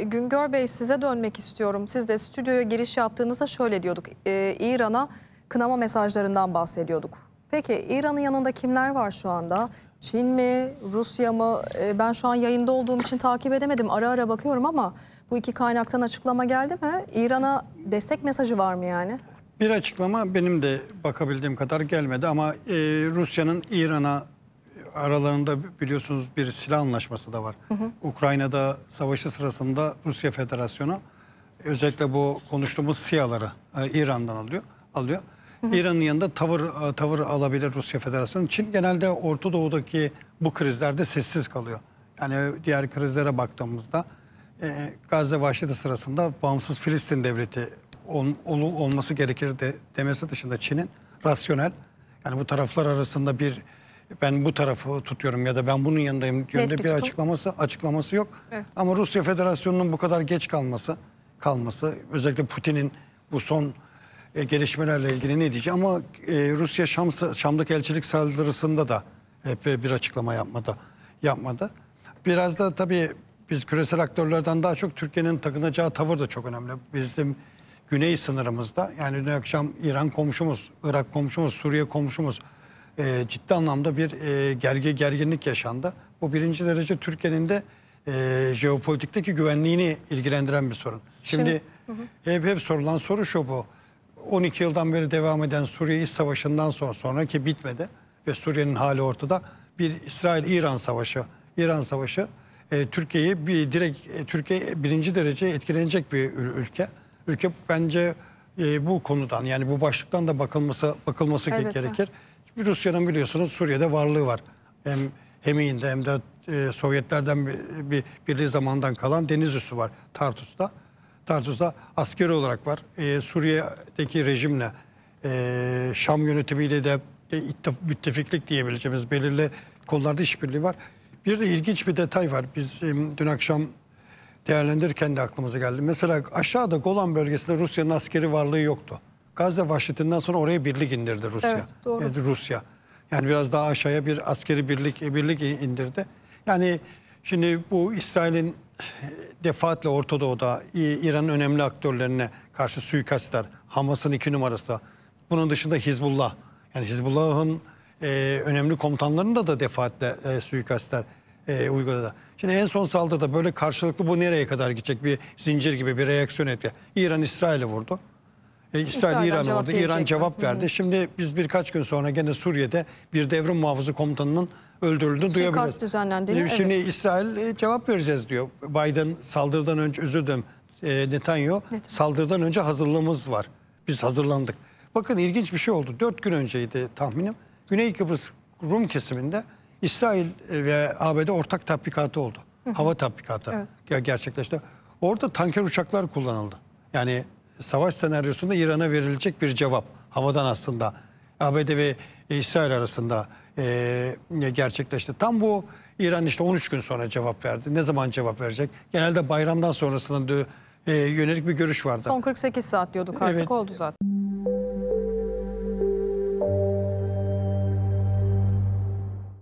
Ee, Güngör Bey size dönmek istiyorum. Siz de stüdyoya giriş yaptığınızda şöyle diyorduk. E, İran'a kınama mesajlarından bahsediyorduk. Peki İran'ın yanında kimler var şu anda? Çin mi, Rusya mı? E, ben şu an yayında olduğum için takip edemedim. Ara ara bakıyorum ama bu iki kaynaktan açıklama geldi mi? İran'a destek mesajı var mı yani? Bir açıklama benim de bakabildiğim kadar gelmedi ama e, Rusya'nın İran'a aralarında biliyorsunuz bir silah anlaşması da var. Hı hı. Ukrayna'da savaşı sırasında Rusya Federasyonu özellikle bu konuştuğumuz SİHA'ları e, İran'dan alıyor. alıyor. İran'ın yanında tavır e, tavır alabilir Rusya Federasyonu. Çin genelde Orta Doğu'daki bu krizlerde sessiz kalıyor. Yani diğer krizlere baktığımızda e, Gazze vahşeti sırasında bağımsız Filistin devleti on, ol, olması gerekir de, demesi dışında Çin'in rasyonel yani bu taraflar arasında bir ben bu tarafı tutuyorum ya da ben bunun yanındayım yönünde bir tutum. açıklaması açıklaması yok. Evet. Ama Rusya Federasyonu'nun bu kadar geç kalması kalması özellikle Putin'in bu son e, gelişmelerle ilgili ne diyeceğim ama e, Rusya Şam, Şam'daki elçilik saldırısında da epey bir açıklama yapmadı. yapmadı. Biraz da tabii biz küresel aktörlerden daha çok Türkiye'nin takınacağı tavır da çok önemli. Bizim güney sınırımızda yani dün akşam İran komşumuz, Irak komşumuz, Suriye komşumuz e, ciddi anlamda bir e, gerge gerginlik yaşandı. Bu birinci derece Türkiye'nin de e, jeopolitikteki güvenliğini ilgilendiren bir sorun. Şimdi, Şimdi hı hı. Hep, hep sorulan soru şu bu. 12 yıldan beri devam eden Suriye İç Savaşı'ndan sonra, sonra ki bitmedi ve Suriye'nin hali ortada bir İsrail-İran savaşı. İran savaşı e, Türkiye'yi bir direkt e, Türkiye birinci derece etkilenecek bir ülke. Ülke bence e, bu konudan yani bu başlıktan da bakılması bakılması evet, gerekir. Evet. Rusya'nın biliyorsunuz Suriye'de varlığı var. Hem Hemi'inde hem de e, Sovyetlerden bir, bir birliği zamandan kalan deniz üssü var Tartus'ta. Tartus'ta askeri olarak var. E, Suriye'deki rejimle e, Şam yönetimiyle de e, müttefiklik diyebileceğimiz belirli konularda işbirliği var. Bir de ilginç bir detay var. Biz e, dün akşam değerlendirirken de aklımıza geldi. Mesela aşağıda Golan bölgesinde Rusya'nın askeri varlığı yoktu. Gazze vahşetinden sonra oraya birlik indirdi Rusya. Evet, doğru. Rusya. Yani biraz daha aşağıya bir askeri birlik e, birlik indirdi. Yani şimdi bu İsrail'in e, defaatle Orta Doğu'da İran'ın önemli aktörlerine karşı suikastlar, Hamas'ın iki numarası, bunun dışında Hizbullah. Yani Hizbullah'ın e, önemli komutanlarında da defaatle e, suikastlar e, uyguladı. Şimdi en son saldırıda böyle karşılıklı bu nereye kadar gidecek bir zincir gibi bir reaksiyon etti. İran İsrail'i vurdu. E, İsrail İran cevap İran cevap verdi. Hı. Şimdi biz birkaç gün sonra gene Suriye'de bir devrim muhafızı komutanının öldürüldüğünü duyabiliriz. Suikast düzenlendiğini. E, şimdi, evet. İsrail e, cevap vereceğiz diyor. Biden saldırıdan önce özür dilerim e, Netanyahu Net. saldırıdan önce hazırlığımız var. Biz hazırlandık. Bakın ilginç bir şey oldu. Dört gün önceydi tahminim. Güney Kıbrıs Rum kesiminde İsrail e, ve ABD ortak tatbikatı oldu. Hı hı. Hava tatbikatı evet. gerçekleşti. Orada tanker uçaklar kullanıldı. Yani savaş senaryosunda İran'a verilecek bir cevap. Havadan aslında ABD ve İsrail arasında e, gerçekleşti. Tam bu İran işte 13 gün sonra cevap verdi. Ne zaman cevap verecek? Genelde bayramdan sonrasına e, yönelik bir görüş vardı. Son 48 saat diyorduk artık evet. oldu zaten.